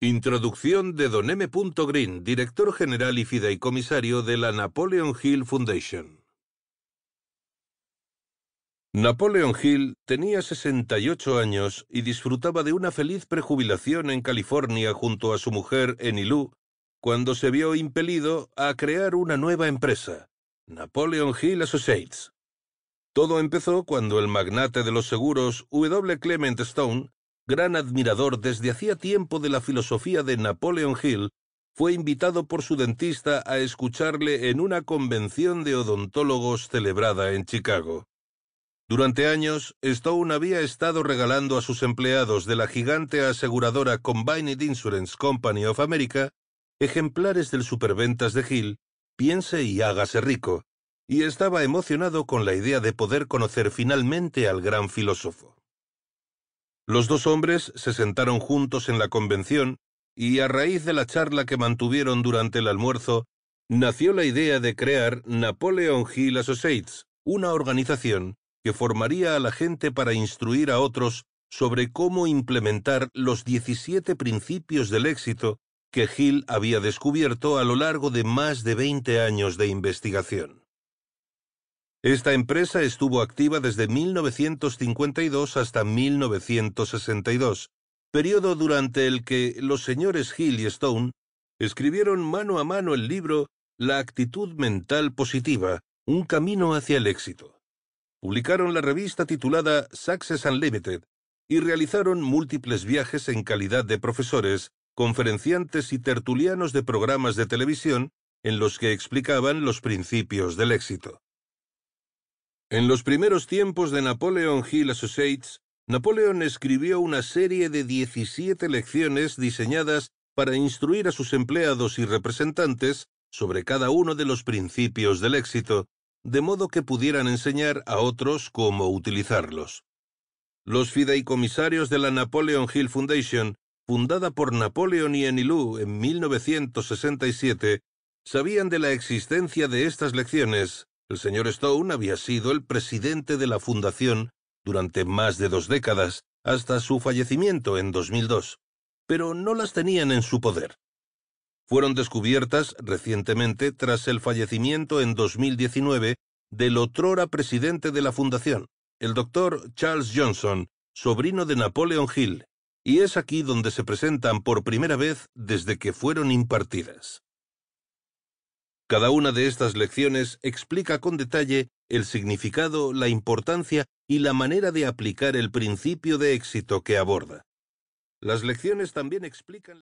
Introducción de Don M. Green, director general y fideicomisario de la Napoleon Hill Foundation. Napoleon Hill tenía 68 años y disfrutaba de una feliz prejubilación en California junto a su mujer en cuando se vio impelido a crear una nueva empresa, Napoleon Hill Associates. Todo empezó cuando el magnate de los seguros W. Clement Stone gran admirador desde hacía tiempo de la filosofía de Napoleon Hill, fue invitado por su dentista a escucharle en una convención de odontólogos celebrada en Chicago. Durante años, Stone había estado regalando a sus empleados de la gigante aseguradora Combined Insurance Company of America ejemplares del superventas de Hill, Piense y hágase rico, y estaba emocionado con la idea de poder conocer finalmente al gran filósofo. Los dos hombres se sentaron juntos en la convención y a raíz de la charla que mantuvieron durante el almuerzo, nació la idea de crear Napoleon Hill Associates, una organización que formaría a la gente para instruir a otros sobre cómo implementar los 17 principios del éxito que Hill había descubierto a lo largo de más de 20 años de investigación. Esta empresa estuvo activa desde 1952 hasta 1962, periodo durante el que los señores Hill y Stone escribieron mano a mano el libro La actitud mental positiva, un camino hacia el éxito. Publicaron la revista titulada Success Unlimited y realizaron múltiples viajes en calidad de profesores, conferenciantes y tertulianos de programas de televisión en los que explicaban los principios del éxito. En los primeros tiempos de Napoleon Hill Associates, Napoleon escribió una serie de 17 lecciones diseñadas para instruir a sus empleados y representantes sobre cada uno de los principios del éxito, de modo que pudieran enseñar a otros cómo utilizarlos. Los fideicomisarios de la Napoleon Hill Foundation, fundada por Napoleon y Enilú en 1967, sabían de la existencia de estas lecciones el señor Stone había sido el presidente de la fundación durante más de dos décadas, hasta su fallecimiento en 2002, pero no las tenían en su poder. Fueron descubiertas recientemente tras el fallecimiento en 2019 del otrora presidente de la fundación, el doctor Charles Johnson, sobrino de Napoleon Hill, y es aquí donde se presentan por primera vez desde que fueron impartidas. Cada una de estas lecciones explica con detalle el significado, la importancia y la manera de aplicar el principio de éxito que aborda. Las lecciones también explican